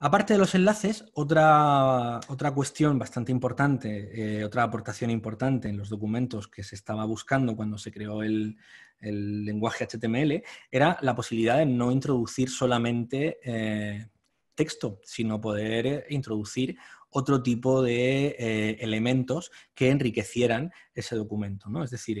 Aparte de los enlaces, otra, otra cuestión bastante importante, eh, otra aportación importante en los documentos que se estaba buscando cuando se creó el, lenguaje HTML era la posibilidad de no introducir solamente eh, texto, sino poder introducir otro tipo de eh, elementos que enriquecieran ese documento. ¿no? Es decir,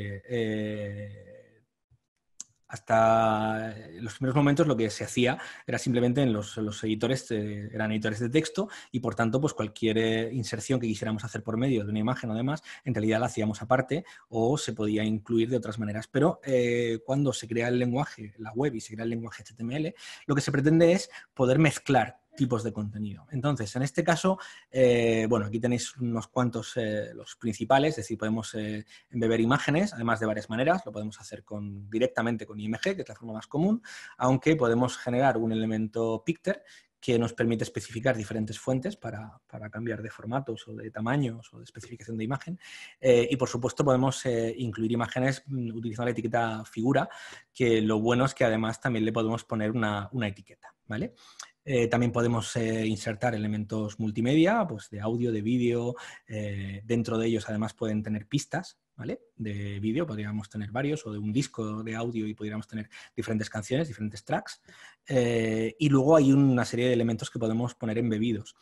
hasta eh, los primeros momentos lo que se hacía era simplemente en los, editores, eh, eran editores de texto y por tanto pues cualquier eh, inserción que quisiéramos hacer por medio de una imagen o demás, en realidad la hacíamos aparte o se podía incluir de otras maneras. Pero cuando se crea el lenguaje, la web y se crea el lenguaje HTML, lo que se pretende es poder mezclar tipos de contenido. Entonces, en este caso, eh, bueno, aquí tenéis unos cuantos, eh, los principales, es decir, podemos eh, embeber imágenes, además de varias maneras, lo podemos hacer con, directamente con IMG, que es la forma más común, aunque podemos generar un elemento picture que nos permite especificar diferentes fuentes para, cambiar de formatos o de tamaños o de especificación de imagen. Eh, y por supuesto podemos incluir imágenes mm, utilizando la etiqueta figura, que lo bueno es que además también le podemos poner una, una etiqueta. ¿vale? Eh, también podemos eh, insertar elementos multimedia, pues de audio, de vídeo. Eh, dentro de ellos además pueden tener pistas, ¿vale? De vídeo podríamos tener varios o de un disco de audio y podríamos tener diferentes canciones, diferentes tracks. y luego hay una serie de elementos que podemos poner embebidos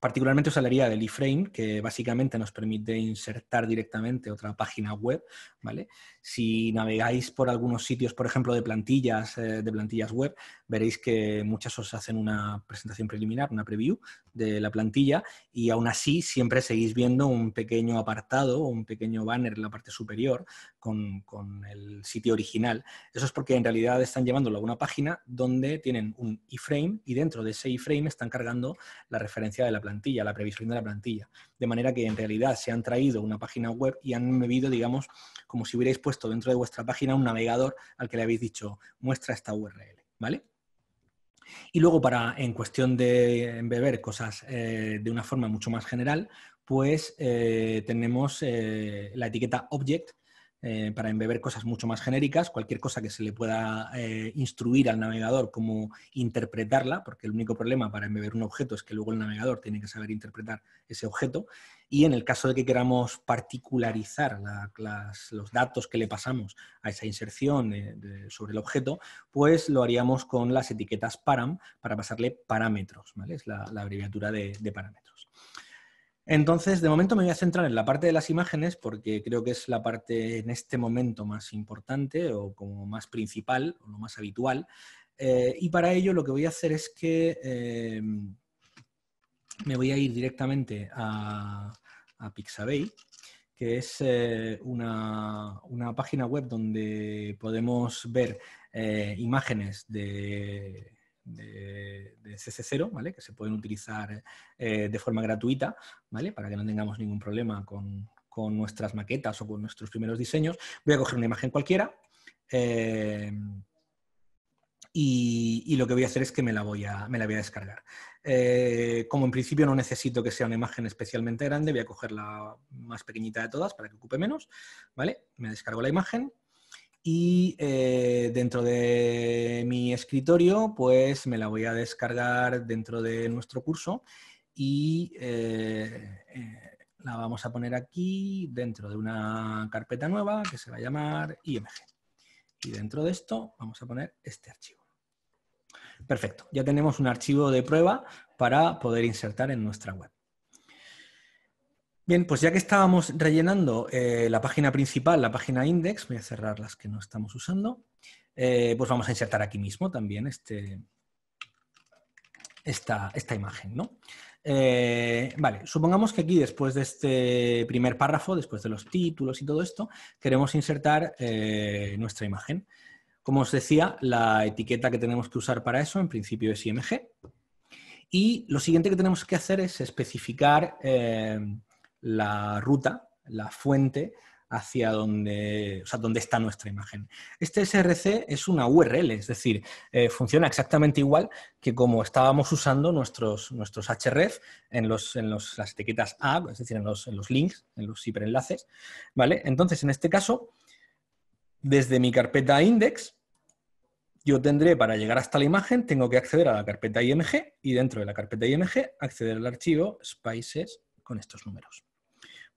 particularmente os hablaría del iframe, que básicamente nos permite insertar directamente otra página web, ¿vale? Si navegáis por algunos sitios, por ejemplo, de plantillas, eh, de plantillas web, veréis que muchas os hacen una presentación preliminar, una preview de la plantilla, y aún así siempre seguís viendo un pequeño apartado, un pequeño banner en la parte superior con, con el sitio original. Eso es porque en realidad están llevándolo a una página donde tienen un iframe, y dentro de ese iframe están cargando la referencia de la plantilla, la previsión de la plantilla. De manera que en realidad se han traído una página web y han bebido, digamos, como si hubierais puesto dentro de vuestra página un navegador al que le habéis dicho, muestra esta URL, ¿vale? Y luego, para en cuestión de beber cosas eh, de una forma mucho más general, pues eh, tenemos eh, la etiqueta object, eh, para embeber cosas mucho más genéricas, cualquier cosa que se le pueda eh, instruir al navegador cómo interpretarla, porque el único problema para embeber un objeto es que luego el navegador tiene que saber interpretar ese objeto. Y en el caso de que queramos particularizar los datos que le pasamos a esa inserción sobre el objeto, pues lo haríamos con las etiquetas param para pasarle parámetros, ¿vale? Es la, abreviatura de parámetros. Entonces, de momento me voy a centrar en la parte de las imágenes porque creo que es la parte en este momento más importante o como más principal o lo más habitual. Eh, y para ello lo que voy a hacer es que eh, me voy a ir directamente a, Pixabay, que es eh, una, página web donde podemos ver imágenes de de, CC0, ¿vale? Que se pueden utilizar eh, de forma gratuita, ¿vale? Para que no tengamos ningún problema con, nuestras maquetas o con nuestros primeros diseños. Voy a coger una imagen cualquiera. Eh, y, lo que voy a hacer es que me la voy a, me la voy a descargar. Eh, como en principio no necesito que sea una imagen especialmente grande, voy a coger la más pequeñita de todas para que ocupe menos. ¿vale? Me descargo la imagen y eh, dentro de mi escritorio, pues me la voy a descargar dentro de nuestro curso y eh, eh, la vamos a poner aquí dentro de una carpeta nueva que se va a llamar IMG. Y dentro de esto vamos a poner este archivo. Perfecto, ya tenemos un archivo de prueba para poder insertar en nuestra web. Bien, pues ya que estábamos rellenando eh, la página principal, la página index, voy a cerrar las que no estamos usando, eh, pues vamos a insertar aquí mismo también este, esta, esta imagen. Eh, vale, supongamos que aquí después de este primer párrafo, después de los títulos y todo esto, queremos insertar nuestra imagen. Como os decía, la etiqueta que tenemos que usar para eso en principio es IMG. Y lo siguiente que tenemos que hacer es especificar la ruta, la fuente hacia donde, está nuestra imagen. Este SRC es una URL, es decir, eh, funciona exactamente igual que como estábamos usando nuestros, nuestros href en, los, en las etiquetas A, es decir, en los, links, en los hiperenlaces. ¿vale? Entonces, en este caso, desde mi carpeta index, yo tendré para llegar hasta la imagen, tengo que acceder a la carpeta IMG y dentro de la carpeta IMG acceder al archivo spices con estos números.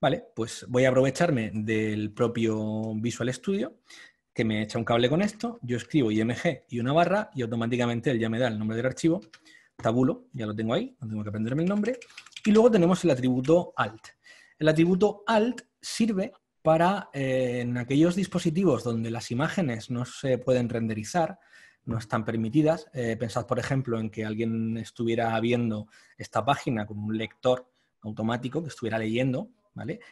Vale, pues voy a aprovecharme del propio Visual Studio, que me echa un cable con esto, yo escribo IMG y una barra y automáticamente él ya me da el nombre del archivo, tabulo, ya lo tengo ahí, no tengo que aprenderme el nombre, y luego tenemos el atributo alt. El atributo alt sirve para eh, en aquellos dispositivos donde las imágenes no se pueden renderizar, no están permitidas. Eh, pensad, por ejemplo, en que alguien estuviera viendo esta página con un lector automático que estuviera leyendo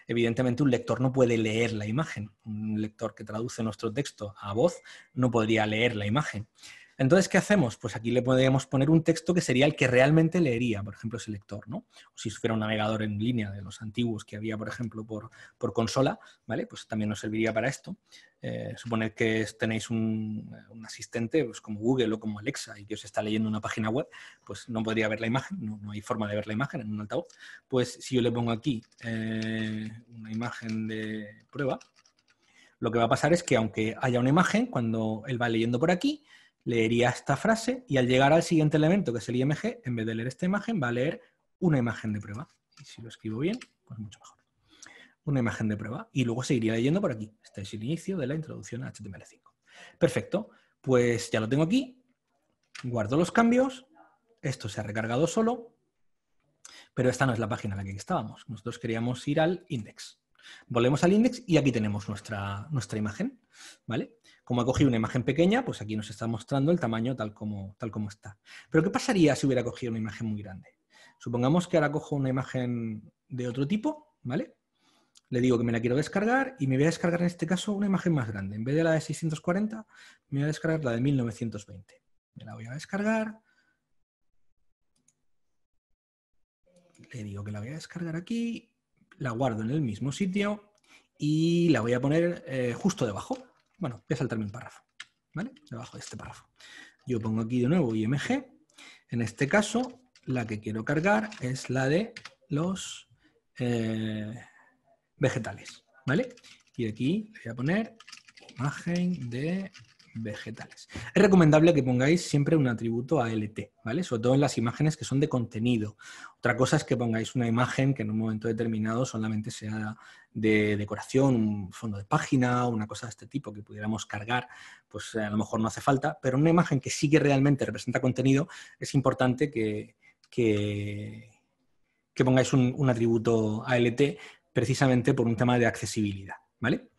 Evidentemente un lector no puede leer la imagen. Un lector que traduce nuestro texto a voz no podría leer la imagen. Entonces, ¿qué hacemos? Pues aquí le podríamos poner un texto que sería el que realmente leería, por ejemplo, ese lector, ¿no? O si fuera un navegador en línea de los antiguos que había, por ejemplo, por, consola, ¿vale? Pues también nos serviría para esto. Eh, que tenéis un, asistente pues como Google o como Alexa y que os está leyendo una página web, pues no podría ver la imagen, no, hay forma de ver la imagen en un altavoz. Pues si yo le pongo aquí eh, una imagen de prueba, lo que va a pasar es que aunque haya una imagen, cuando él va leyendo por aquí, leería esta frase y al llegar al siguiente elemento, que es el IMG, en vez de leer esta imagen, va a leer una imagen de prueba. Y si lo escribo bien, pues mucho mejor. Una imagen de prueba. Y luego seguiría leyendo por aquí. Este es el inicio de la introducción a HTML5. Perfecto. Pues ya lo tengo aquí. Guardo los cambios. Esto se ha recargado solo. Pero esta no es la página en la que estábamos. Nosotros queríamos ir al index. Volvemos al index y aquí tenemos nuestra, nuestra imagen, ¿vale? Como ha cogido una imagen pequeña, pues aquí nos está mostrando el tamaño tal como, tal como está. Pero ¿qué pasaría si hubiera cogido una imagen muy grande? Supongamos que ahora cojo una imagen de otro tipo, ¿vale? Le digo que me la quiero descargar y me voy a descargar en este caso una imagen más grande. En vez de la de 640, me voy a descargar la de 1920. Me la voy a descargar. Le digo que la voy a descargar aquí la guardo en el mismo sitio y la voy a poner eh, justo debajo. Bueno, voy a saltarme un párrafo, ¿vale? Debajo de este párrafo. Yo pongo aquí de nuevo IMG. En este caso, la que quiero cargar es la de los eh, vegetales, ¿vale? Y aquí voy a poner imagen de vegetales. Es recomendable que pongáis siempre un atributo ALT, ¿vale? Sobre todo en las imágenes que son de contenido. Otra cosa es que pongáis una imagen que en un momento determinado solamente sea de decoración, un fondo de página, una cosa de este tipo que pudiéramos cargar, pues eh, a lo mejor no hace falta, pero una imagen que sí que realmente representa contenido es importante que, que, pongáis un, un atributo ALT precisamente por un tema de accesibilidad, ¿vale?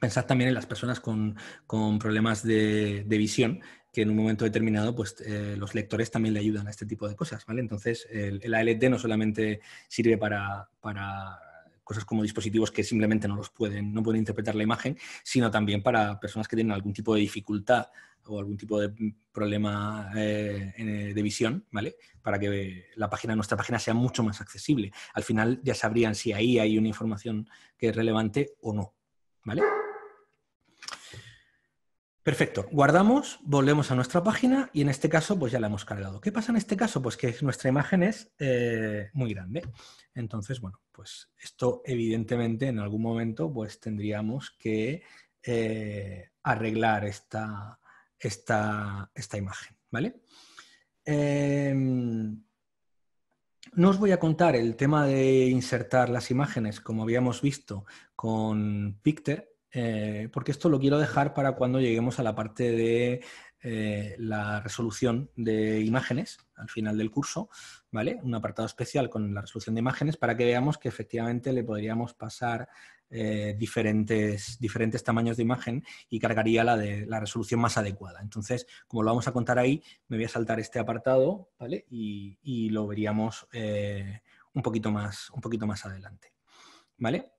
Pensad también en las personas con, problemas de, visión, que en un momento determinado pues, eh, los lectores también le ayudan a este tipo de cosas. ¿vale? Entonces, el, ALT no solamente sirve para, cosas como dispositivos que simplemente no los pueden, no pueden interpretar la imagen, sino también para personas que tienen algún tipo de dificultad o algún tipo de problema eh, eh, de visión, ¿vale? Para que la página, nuestra página sea mucho más accesible. Al final ya sabrían si ahí hay una información que es relevante o no, ¿vale? Perfecto. Guardamos, volvemos a nuestra página y en este caso pues ya la hemos cargado. ¿Qué pasa en este caso? Pues que nuestra imagen es eh, muy grande. Entonces, bueno, pues esto evidentemente en algún momento pues tendríamos que eh, arreglar esta, esta, imagen, ¿vale? Em, no os voy a contar el tema de insertar las imágenes como habíamos visto con Picter, eh, porque esto lo quiero dejar para cuando lleguemos a la parte de eh, la resolución de imágenes al final del curso, ¿vale? Un apartado especial con la resolución de imágenes para que veamos que efectivamente le podríamos pasar eh, diferentes, diferentes tamaños de imagen y cargaría la de la resolución más adecuada. Entonces, como lo vamos a contar ahí, me voy a saltar este apartado, ¿vale? Y, y lo veríamos un, poquito más, un poquito más adelante, ¿vale?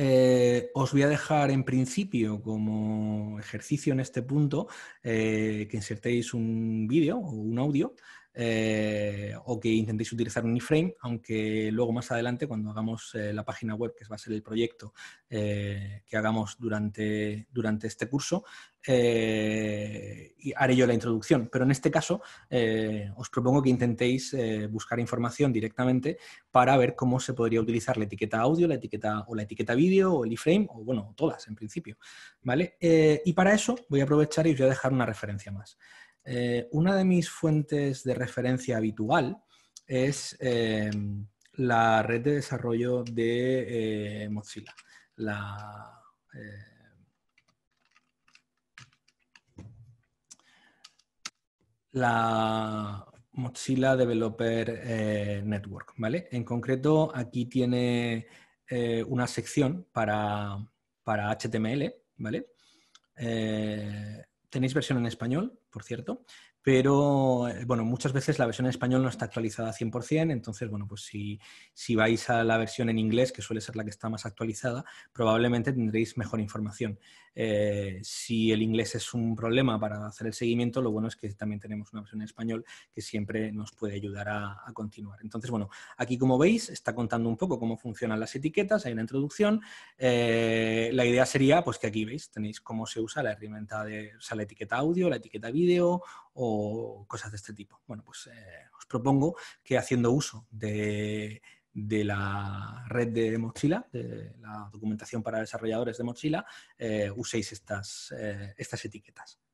Eh, os voy a dejar en principio como ejercicio en este punto eh, que insertéis un vídeo o un audio eh, o que intentéis utilizar un iframe, aunque luego más adelante cuando hagamos la página web, que va a ser el proyecto que hagamos durante, durante este curso, eh, y haré yo la introducción. Pero en este caso eh, os propongo que intentéis eh, buscar información directamente para ver cómo se podría utilizar la etiqueta audio, la etiqueta o la etiqueta vídeo o el iframe o bueno, todas en principio. ¿vale? y para eso voy a aprovechar y os voy a dejar una referencia más. una de mis fuentes de referencia habitual es la red de desarrollo de Mozilla, la la Mozilla Developer eh, Network, ¿vale? En concreto, aquí tiene eh, una sección para, para HTML, ¿vale? Eh, tenéis versión en español, por cierto, pero eh, bueno, muchas veces la versión en español no está actualizada 100%, entonces, bueno, pues si, vais a la versión en inglés, que suele ser la que está más actualizada, probablemente tendréis mejor información. Eh, si el inglés es un problema para hacer el seguimiento, lo bueno es que también tenemos una versión en español que siempre nos puede ayudar a, continuar. Entonces, bueno, aquí como veis, está contando un poco cómo funcionan las etiquetas, hay una introducción. Eh, la idea sería, pues que aquí veis, tenéis cómo se usa la herramienta de, la etiqueta audio, la etiqueta vídeo o cosas de este tipo. Bueno, pues eh, os propongo que haciendo uso de, la red de Mochila, de la documentación para desarrolladores de Mochila, eh, uséis estas eh, etiquetas.